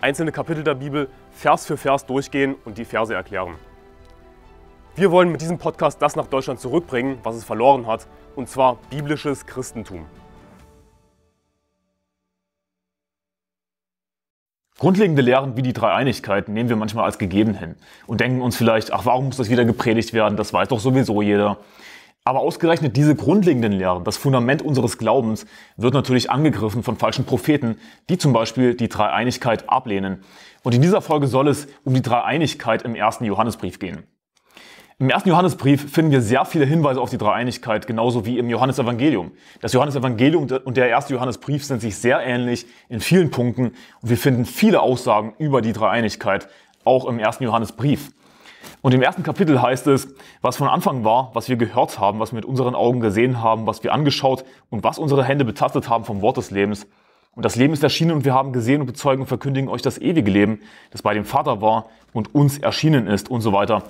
einzelne Kapitel der Bibel Vers für Vers durchgehen und die Verse erklären. Wir wollen mit diesem Podcast das nach Deutschland zurückbringen, was es verloren hat, und zwar biblisches Christentum. Grundlegende Lehren wie die Dreieinigkeit nehmen wir manchmal als gegeben hin und denken uns vielleicht, ach, warum muss das wieder gepredigt werden? Das weiß doch sowieso jeder. Aber ausgerechnet diese grundlegenden Lehren, das Fundament unseres Glaubens, wird natürlich angegriffen von falschen Propheten, die zum Beispiel die Dreieinigkeit ablehnen. Und in dieser Folge soll es um die Dreieinigkeit im ersten Johannesbrief gehen. Im ersten Johannesbrief finden wir sehr viele Hinweise auf die Dreieinigkeit, genauso wie im Johannesevangelium. Das Johannesevangelium und der erste Johannesbrief sind sich sehr ähnlich in vielen Punkten und wir finden viele Aussagen über die Dreieinigkeit, auch im ersten Johannesbrief. Und im ersten Kapitel heißt es, was von Anfang war, was wir gehört haben, was wir mit unseren Augen gesehen haben, was wir angeschaut und was unsere Hände betastet haben vom Wort des Lebens. Und das Leben ist erschienen und wir haben gesehen und bezeugen und verkündigen euch das ewige Leben, das bei dem Vater war und uns erschienen ist und so weiter.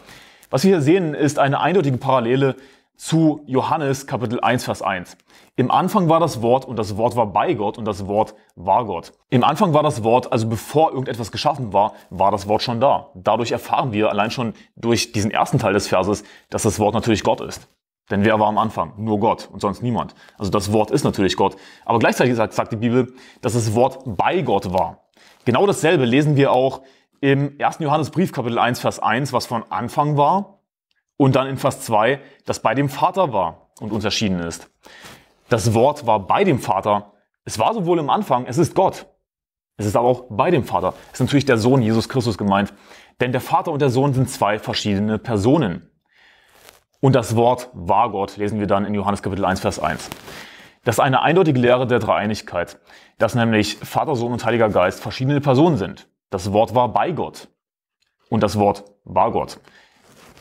Was wir hier sehen, ist eine eindeutige Parallele zu Johannes Kapitel 1, Vers 1. Im Anfang war das Wort und das Wort war bei Gott und das Wort war Gott. Im Anfang war das Wort, also bevor irgendetwas geschaffen war, war das Wort schon da. Dadurch erfahren wir allein schon durch diesen ersten Teil des Verses, dass das Wort natürlich Gott ist. Denn wer war am Anfang? Nur Gott und sonst niemand. Also das Wort ist natürlich Gott. Aber gleichzeitig sagt, sagt die Bibel, dass das Wort bei Gott war. Genau dasselbe lesen wir auch im ersten Johannesbrief Kapitel 1, Vers 1, was von Anfang war und dann in Vers 2, das bei dem Vater war und uns erschienen ist. Das Wort war bei dem Vater. Es war sowohl im Anfang, es ist Gott. Es ist aber auch bei dem Vater. Es ist natürlich der Sohn Jesus Christus gemeint. Denn der Vater und der Sohn sind zwei verschiedene Personen. Und das Wort war Gott lesen wir dann in Johannes Kapitel 1, Vers 1. Das ist eine eindeutige Lehre der Dreieinigkeit, dass nämlich Vater, Sohn und Heiliger Geist verschiedene Personen sind. Das Wort war bei Gott und das Wort war Gott.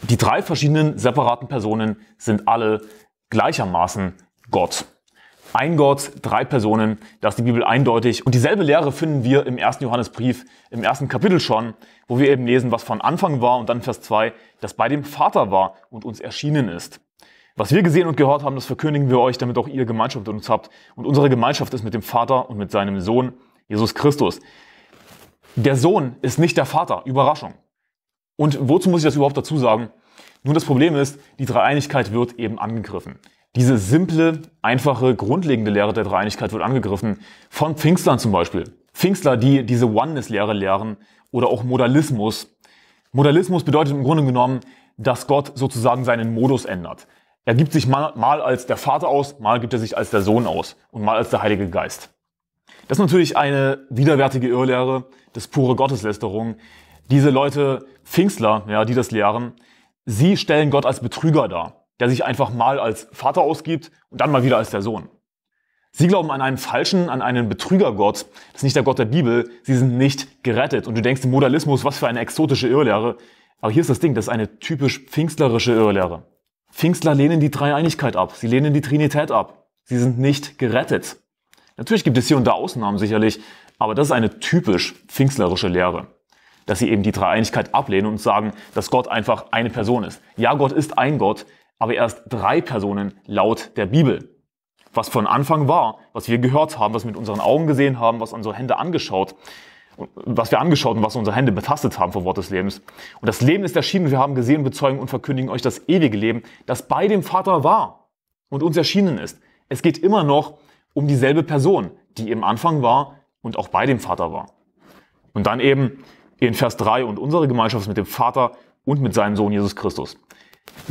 Die drei verschiedenen separaten Personen sind alle gleichermaßen Gott. Ein Gott, drei Personen, das ist die Bibel eindeutig. Und dieselbe Lehre finden wir im ersten Johannesbrief, im ersten Kapitel schon, wo wir eben lesen, was von Anfang war und dann Vers 2, das bei dem Vater war und uns erschienen ist. Was wir gesehen und gehört haben, das verkündigen wir euch, damit auch ihr Gemeinschaft mit uns habt. Und unsere Gemeinschaft ist mit dem Vater und mit seinem Sohn, Jesus Christus. Der Sohn ist nicht der Vater, Überraschung. Und wozu muss ich das überhaupt dazu sagen? Nun, das Problem ist, die Dreieinigkeit wird eben angegriffen. Diese simple, einfache, grundlegende Lehre der Dreieinigkeit wird angegriffen. Von Pfingstlern zum Beispiel. Pfingstler, die diese Oneness-Lehre lehren oder auch Modalismus. Modalismus bedeutet im Grunde genommen, dass Gott sozusagen seinen Modus ändert. Er gibt sich mal, mal, als der Vater aus, mal gibt er sich als der Sohn aus und mal als der Heilige Geist. Das ist natürlich eine widerwärtige Irrlehre, das pure Gotteslästerung. Diese Leute Pfingstler, ja, die das lehren, sie stellen Gott als Betrüger dar, der sich einfach mal als Vater ausgibt und dann mal wieder als der Sohn. Sie glauben an einen falschen, an einen Betrügergott. Das ist nicht der Gott der Bibel. Sie sind nicht gerettet. Und du denkst im Modalismus, was für eine exotische Irrlehre. Aber hier ist das Ding, das ist eine typisch pfingstlerische Irrlehre. Pfingstler lehnen die Dreieinigkeit ab. Sie lehnen die Trinität ab. Sie sind nicht gerettet. Natürlich gibt es hier und da Ausnahmen sicherlich, aber das ist eine typisch pfingstlerische Lehre dass sie eben die Dreieinigkeit ablehnen und sagen, dass Gott einfach eine Person ist. Ja, Gott ist ein Gott, aber erst drei Personen laut der Bibel. Was von Anfang war, was wir gehört haben, was wir mit unseren Augen gesehen haben, was unsere Hände angeschaut, was wir angeschaut und was unsere Hände betastet haben vom Wort des Lebens. Und das Leben ist erschienen, wir haben gesehen, bezeugen und verkündigen euch das ewige Leben, das bei dem Vater war und uns erschienen ist. Es geht immer noch um dieselbe Person, die im Anfang war und auch bei dem Vater war. Und dann eben in Vers 3 und unsere Gemeinschaft ist mit dem Vater und mit seinem Sohn Jesus Christus.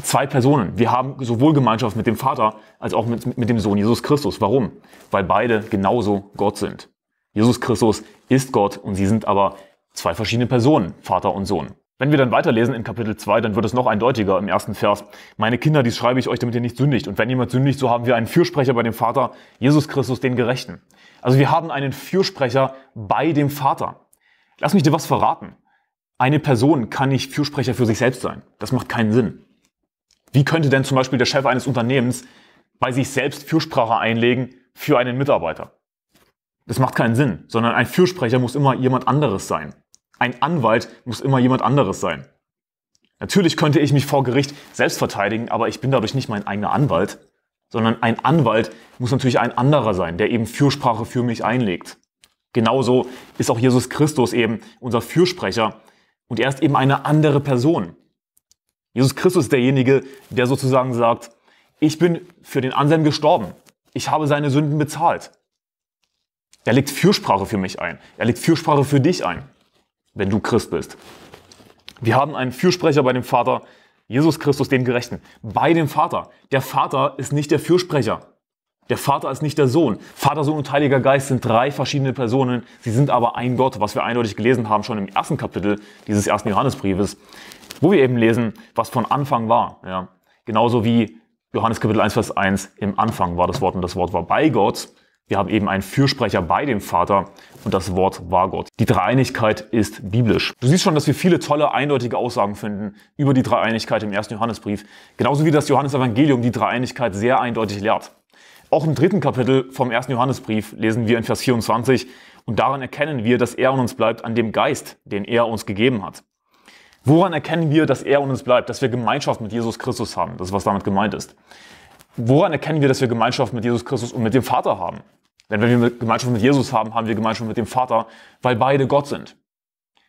Zwei Personen. Wir haben sowohl Gemeinschaft mit dem Vater als auch mit, mit dem Sohn Jesus Christus. Warum? Weil beide genauso Gott sind. Jesus Christus ist Gott und sie sind aber zwei verschiedene Personen, Vater und Sohn. Wenn wir dann weiterlesen in Kapitel 2, dann wird es noch eindeutiger im ersten Vers. Meine Kinder, dies schreibe ich euch, damit ihr nicht sündigt. Und wenn jemand sündigt, so haben wir einen Fürsprecher bei dem Vater, Jesus Christus, den Gerechten. Also wir haben einen Fürsprecher bei dem Vater. Lass mich dir was verraten. Eine Person kann nicht Fürsprecher für sich selbst sein. Das macht keinen Sinn. Wie könnte denn zum Beispiel der Chef eines Unternehmens bei sich selbst Fürsprache einlegen für einen Mitarbeiter? Das macht keinen Sinn, sondern ein Fürsprecher muss immer jemand anderes sein. Ein Anwalt muss immer jemand anderes sein. Natürlich könnte ich mich vor Gericht selbst verteidigen, aber ich bin dadurch nicht mein eigener Anwalt, sondern ein Anwalt muss natürlich ein anderer sein, der eben Fürsprache für mich einlegt. Genauso ist auch Jesus Christus eben unser Fürsprecher und er ist eben eine andere Person. Jesus Christus ist derjenige, der sozusagen sagt, ich bin für den Anselm gestorben, ich habe seine Sünden bezahlt. Er legt Fürsprache für mich ein, er legt Fürsprache für dich ein, wenn du Christ bist. Wir haben einen Fürsprecher bei dem Vater, Jesus Christus, den Gerechten, bei dem Vater. Der Vater ist nicht der Fürsprecher. Der Vater ist nicht der Sohn. Vater, Sohn und Heiliger Geist sind drei verschiedene Personen. Sie sind aber ein Gott, was wir eindeutig gelesen haben schon im ersten Kapitel dieses ersten Johannesbriefes, wo wir eben lesen, was von Anfang war. Ja. Genauso wie Johannes Kapitel 1, Vers 1, im Anfang war das Wort und das Wort war bei Gott. Wir haben eben einen Fürsprecher bei dem Vater und das Wort war Gott. Die Dreieinigkeit ist biblisch. Du siehst schon, dass wir viele tolle, eindeutige Aussagen finden über die Dreieinigkeit im ersten Johannesbrief. Genauso wie das Johannesevangelium die Dreieinigkeit sehr eindeutig lehrt. Auch im dritten Kapitel vom ersten Johannesbrief lesen wir in Vers 24 und daran erkennen wir, dass er an uns bleibt, an dem Geist, den er uns gegeben hat. Woran erkennen wir, dass er an uns bleibt, dass wir Gemeinschaft mit Jesus Christus haben? Das ist, was damit gemeint ist. Woran erkennen wir, dass wir Gemeinschaft mit Jesus Christus und mit dem Vater haben? Denn wenn wir Gemeinschaft mit Jesus haben, haben wir Gemeinschaft mit dem Vater, weil beide Gott sind.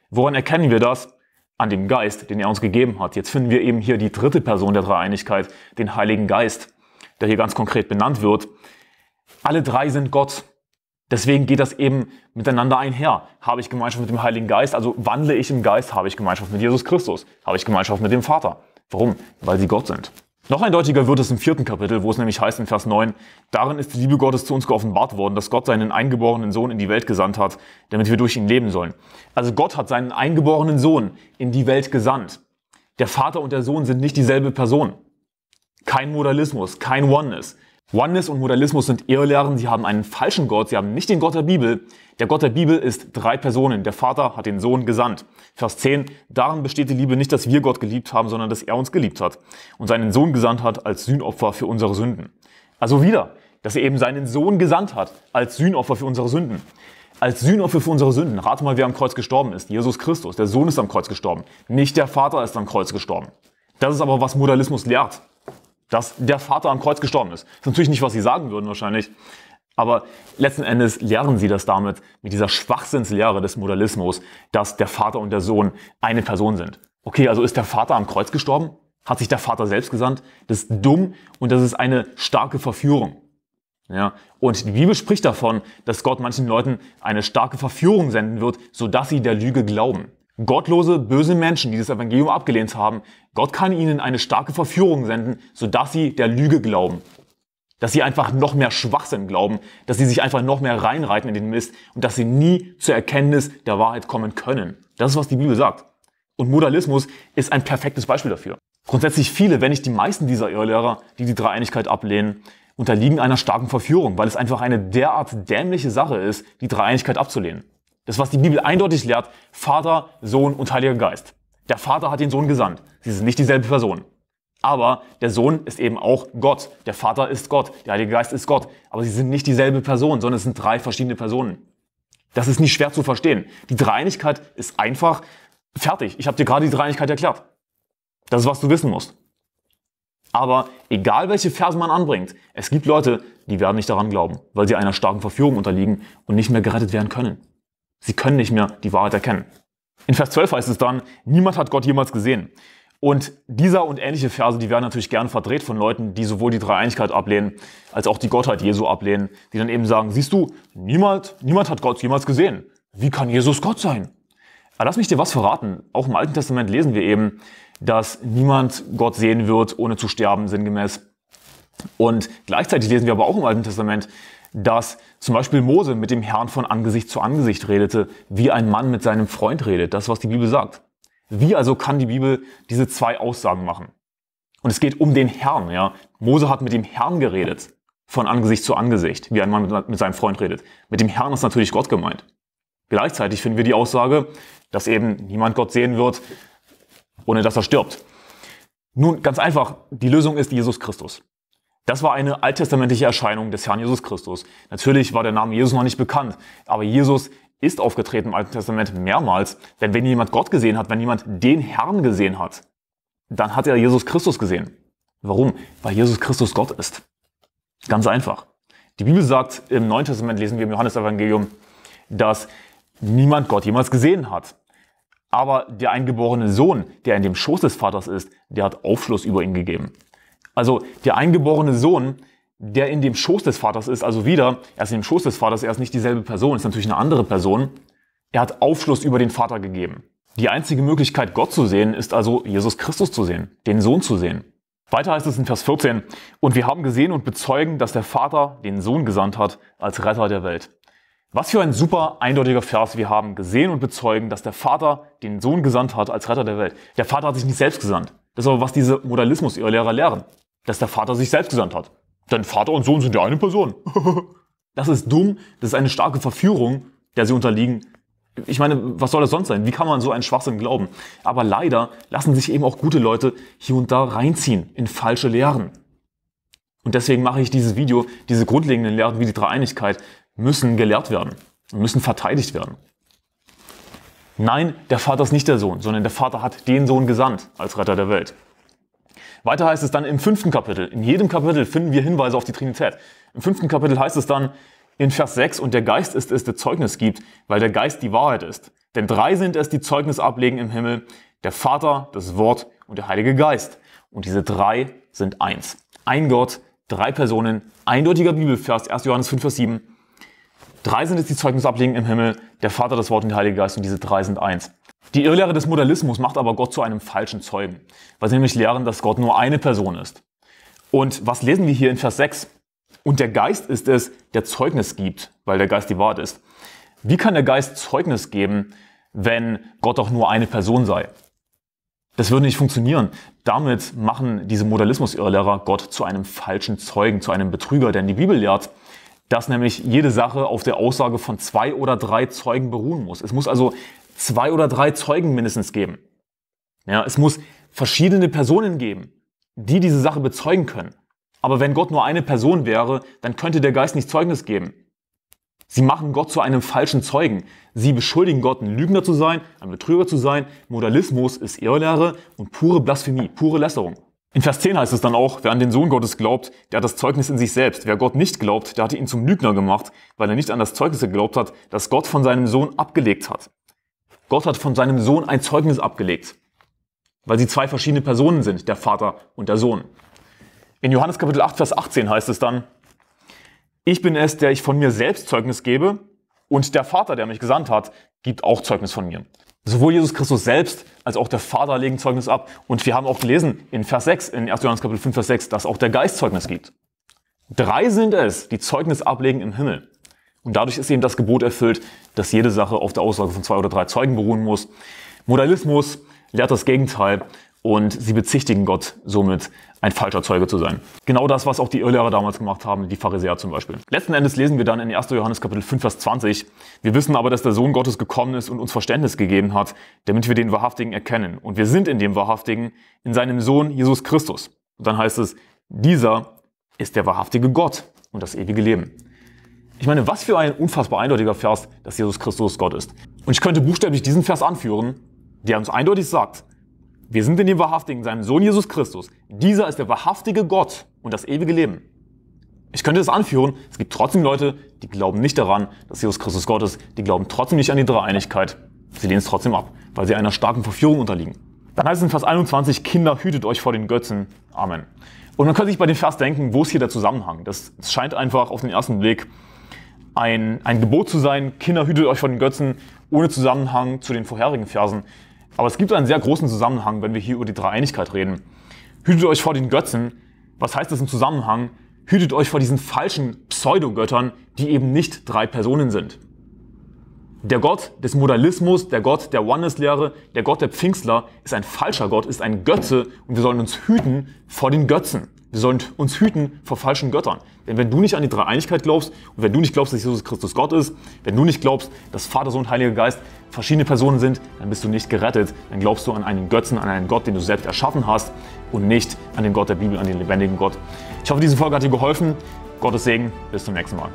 Woran erkennen wir das? An dem Geist, den er uns gegeben hat. Jetzt finden wir eben hier die dritte Person der Dreieinigkeit, den Heiligen Geist der hier ganz konkret benannt wird. Alle drei sind Gott. Deswegen geht das eben miteinander einher. Habe ich Gemeinschaft mit dem Heiligen Geist, also wandle ich im Geist, habe ich Gemeinschaft mit Jesus Christus, habe ich Gemeinschaft mit dem Vater. Warum? Weil sie Gott sind. Noch eindeutiger wird es im vierten Kapitel, wo es nämlich heißt in Vers 9, darin ist die Liebe Gottes zu uns geoffenbart worden, dass Gott seinen eingeborenen Sohn in die Welt gesandt hat, damit wir durch ihn leben sollen. Also Gott hat seinen eingeborenen Sohn in die Welt gesandt. Der Vater und der Sohn sind nicht dieselbe Person. Kein Modalismus, kein Oneness. Oneness und Modalismus sind Irrlehren, sie haben einen falschen Gott, sie haben nicht den Gott der Bibel. Der Gott der Bibel ist drei Personen. Der Vater hat den Sohn gesandt. Vers 10, darin besteht die Liebe nicht, dass wir Gott geliebt haben, sondern dass er uns geliebt hat und seinen Sohn gesandt hat als Sühnopfer für unsere Sünden. Also wieder, dass er eben seinen Sohn gesandt hat als Sühnopfer für unsere Sünden. Als Sühnopfer für unsere Sünden. Rate mal, wer am Kreuz gestorben ist. Jesus Christus. Der Sohn ist am Kreuz gestorben. Nicht der Vater ist am Kreuz gestorben. Das ist aber, was Modalismus lehrt dass der Vater am Kreuz gestorben ist. Das ist natürlich nicht, was sie sagen würden wahrscheinlich. Aber letzten Endes lehren sie das damit, mit dieser Schwachsinnslehre des Modalismus, dass der Vater und der Sohn eine Person sind. Okay, also ist der Vater am Kreuz gestorben? Hat sich der Vater selbst gesandt? Das ist dumm und das ist eine starke Verführung. Ja, und die Bibel spricht davon, dass Gott manchen Leuten eine starke Verführung senden wird, sodass sie der Lüge glauben. Gottlose, böse Menschen, die das Evangelium abgelehnt haben, Gott kann ihnen eine starke Verführung senden, sodass sie der Lüge glauben. Dass sie einfach noch mehr Schwachsinn glauben, dass sie sich einfach noch mehr reinreiten in den Mist und dass sie nie zur Erkenntnis der Wahrheit kommen können. Das ist, was die Bibel sagt. Und Modalismus ist ein perfektes Beispiel dafür. Grundsätzlich viele, wenn nicht die meisten dieser Irrlehrer, die die Dreieinigkeit ablehnen, unterliegen einer starken Verführung, weil es einfach eine derart dämliche Sache ist, die Dreieinigkeit abzulehnen. Das, was die Bibel eindeutig lehrt, Vater, Sohn und Heiliger Geist. Der Vater hat den Sohn gesandt. Sie sind nicht dieselbe Person. Aber der Sohn ist eben auch Gott. Der Vater ist Gott. Der Heilige Geist ist Gott. Aber sie sind nicht dieselbe Person, sondern es sind drei verschiedene Personen. Das ist nicht schwer zu verstehen. Die Dreieinigkeit ist einfach fertig. Ich habe dir gerade die Dreieinigkeit erklärt. Das ist, was du wissen musst. Aber egal welche Verse man anbringt, es gibt Leute, die werden nicht daran glauben, weil sie einer starken Verführung unterliegen und nicht mehr gerettet werden können. Sie können nicht mehr die Wahrheit erkennen. In Vers 12 heißt es dann, niemand hat Gott jemals gesehen. Und dieser und ähnliche Verse, die werden natürlich gern verdreht von Leuten, die sowohl die Dreieinigkeit ablehnen, als auch die Gottheit Jesu ablehnen, die dann eben sagen, siehst du, niemand, niemand hat Gott jemals gesehen. Wie kann Jesus Gott sein? Aber lass mich dir was verraten. Auch im Alten Testament lesen wir eben, dass niemand Gott sehen wird, ohne zu sterben, sinngemäß. Und gleichzeitig lesen wir aber auch im Alten Testament, dass zum Beispiel Mose mit dem Herrn von Angesicht zu Angesicht redete, wie ein Mann mit seinem Freund redet. Das, was die Bibel sagt. Wie also kann die Bibel diese zwei Aussagen machen? Und es geht um den Herrn, ja. Mose hat mit dem Herrn geredet. Von Angesicht zu Angesicht, wie ein Mann mit, mit seinem Freund redet. Mit dem Herrn ist natürlich Gott gemeint. Gleichzeitig finden wir die Aussage, dass eben niemand Gott sehen wird, ohne dass er stirbt. Nun, ganz einfach, die Lösung ist Jesus Christus. Das war eine alttestamentliche Erscheinung des Herrn Jesus Christus. Natürlich war der Name Jesus noch nicht bekannt, aber Jesus ist aufgetreten im Alten Testament mehrmals. Denn wenn jemand Gott gesehen hat, wenn jemand den Herrn gesehen hat, dann hat er Jesus Christus gesehen. Warum? Weil Jesus Christus Gott ist. Ganz einfach. Die Bibel sagt, im Neuen Testament lesen wir im Johannesevangelium, dass niemand Gott jemals gesehen hat. Aber der eingeborene Sohn, der in dem Schoß des Vaters ist, der hat Aufschluss über ihn gegeben. Also der eingeborene Sohn, der in dem Schoß des Vaters ist, also wieder, er ist in dem Schoß des Vaters, er ist nicht dieselbe Person, ist natürlich eine andere Person. Er hat Aufschluss über den Vater gegeben. Die einzige Möglichkeit, Gott zu sehen, ist also Jesus Christus zu sehen, den Sohn zu sehen. Weiter heißt es in Vers 14, und wir haben gesehen und bezeugen, dass der Vater den Sohn gesandt hat als Retter der Welt. Was für ein super eindeutiger Vers. Wir haben gesehen und bezeugen, dass der Vater den Sohn gesandt hat als Retter der Welt. Der Vater hat sich nicht selbst gesandt. Das ist aber, was diese modalismus Lehrer lehren dass der Vater sich selbst gesandt hat. Denn Vater und Sohn sind ja eine Person. das ist dumm, das ist eine starke Verführung, der sie unterliegen. Ich meine, was soll das sonst sein? Wie kann man so einen Schwachsinn glauben? Aber leider lassen sich eben auch gute Leute hier und da reinziehen in falsche Lehren. Und deswegen mache ich dieses Video. Diese grundlegenden Lehren wie die Dreieinigkeit müssen gelehrt werden und müssen verteidigt werden. Nein, der Vater ist nicht der Sohn, sondern der Vater hat den Sohn gesandt als Retter der Welt. Weiter heißt es dann im fünften Kapitel. In jedem Kapitel finden wir Hinweise auf die Trinität. Im fünften Kapitel heißt es dann in Vers 6, und der Geist ist es, der Zeugnis gibt, weil der Geist die Wahrheit ist. Denn drei sind es, die Zeugnis ablegen im Himmel, der Vater, das Wort und der Heilige Geist. Und diese drei sind eins. Ein Gott, drei Personen, eindeutiger Bibelvers, 1. Johannes 5, Vers 7. Drei sind es, die Zeugnis ablegen im Himmel, der Vater, das Wort und der Heilige Geist. Und diese drei sind eins. Die Irrlehre des Modalismus macht aber Gott zu einem falschen Zeugen, weil sie nämlich lehren, dass Gott nur eine Person ist. Und was lesen wir hier in Vers 6? Und der Geist ist es, der Zeugnis gibt, weil der Geist die Wahrheit ist. Wie kann der Geist Zeugnis geben, wenn Gott auch nur eine Person sei? Das würde nicht funktionieren. Damit machen diese Modalismus-Irrlehrer Gott zu einem falschen Zeugen, zu einem Betrüger, denn die Bibel lehrt, dass nämlich jede Sache auf der Aussage von zwei oder drei Zeugen beruhen muss. Es muss also zwei oder drei Zeugen mindestens geben. Ja, es muss verschiedene Personen geben, die diese Sache bezeugen können. Aber wenn Gott nur eine Person wäre, dann könnte der Geist nicht Zeugnis geben. Sie machen Gott zu einem falschen Zeugen. Sie beschuldigen Gott, ein Lügner zu sein, ein Betrüger zu sein. Modalismus ist Irrlehre und pure Blasphemie, pure Lästerung. In Vers 10 heißt es dann auch, wer an den Sohn Gottes glaubt, der hat das Zeugnis in sich selbst. Wer Gott nicht glaubt, der hat ihn zum Lügner gemacht, weil er nicht an das Zeugnis geglaubt hat, das Gott von seinem Sohn abgelegt hat. Gott hat von seinem Sohn ein Zeugnis abgelegt, weil sie zwei verschiedene Personen sind, der Vater und der Sohn. In Johannes Kapitel 8, Vers 18 heißt es dann, ich bin es, der ich von mir selbst Zeugnis gebe und der Vater, der mich gesandt hat, gibt auch Zeugnis von mir. Sowohl Jesus Christus selbst als auch der Vater legen Zeugnis ab. Und wir haben auch gelesen in Vers 6, in 1. Johannes Kapitel 5, Vers 6, dass auch der Geist Zeugnis gibt. Drei sind es, die Zeugnis ablegen im Himmel. Und dadurch ist eben das Gebot erfüllt, dass jede Sache auf der Aussage von zwei oder drei Zeugen beruhen muss. Modalismus lehrt das Gegenteil und sie bezichtigen Gott somit, ein falscher Zeuge zu sein. Genau das, was auch die Irrlehrer damals gemacht haben, die Pharisäer zum Beispiel. Letzten Endes lesen wir dann in 1. Johannes Kapitel 5, Vers 20. Wir wissen aber, dass der Sohn Gottes gekommen ist und uns Verständnis gegeben hat, damit wir den Wahrhaftigen erkennen. Und wir sind in dem Wahrhaftigen, in seinem Sohn Jesus Christus. Und dann heißt es, dieser ist der wahrhaftige Gott und das ewige Leben. Ich meine, was für ein unfassbar eindeutiger Vers, dass Jesus Christus Gott ist. Und ich könnte buchstäblich diesen Vers anführen, der uns eindeutig sagt, wir sind in dem Wahrhaftigen, seinem Sohn Jesus Christus. Dieser ist der wahrhaftige Gott und das ewige Leben. Ich könnte das anführen, es gibt trotzdem Leute, die glauben nicht daran, dass Jesus Christus Gott ist, die glauben trotzdem nicht an die Dreieinigkeit. Sie lehnen es trotzdem ab, weil sie einer starken Verführung unterliegen. Dann heißt es in Vers 21, Kinder, hütet euch vor den Götzen. Amen. Und man könnte sich bei dem Vers denken, wo ist hier der Zusammenhang? Das scheint einfach auf den ersten Blick ein, ein Gebot zu sein, Kinder hütet euch von den Götzen, ohne Zusammenhang zu den vorherigen Versen. Aber es gibt einen sehr großen Zusammenhang, wenn wir hier über die Dreieinigkeit reden. Hütet euch vor den Götzen, was heißt das im Zusammenhang? Hütet euch vor diesen falschen Pseudogöttern, die eben nicht drei Personen sind. Der Gott des Modalismus, der Gott der Oneness-Lehre, der Gott der Pfingstler ist ein falscher Gott, ist ein Götze und wir sollen uns hüten vor den Götzen. Wir sollen uns hüten vor falschen Göttern. Denn wenn du nicht an die Dreieinigkeit glaubst und wenn du nicht glaubst, dass Jesus Christus Gott ist, wenn du nicht glaubst, dass Vater, Sohn, und Heiliger Geist verschiedene Personen sind, dann bist du nicht gerettet. Dann glaubst du an einen Götzen, an einen Gott, den du selbst erschaffen hast und nicht an den Gott der Bibel, an den lebendigen Gott. Ich hoffe, diese Folge hat dir geholfen. Gottes Segen. Bis zum nächsten Mal.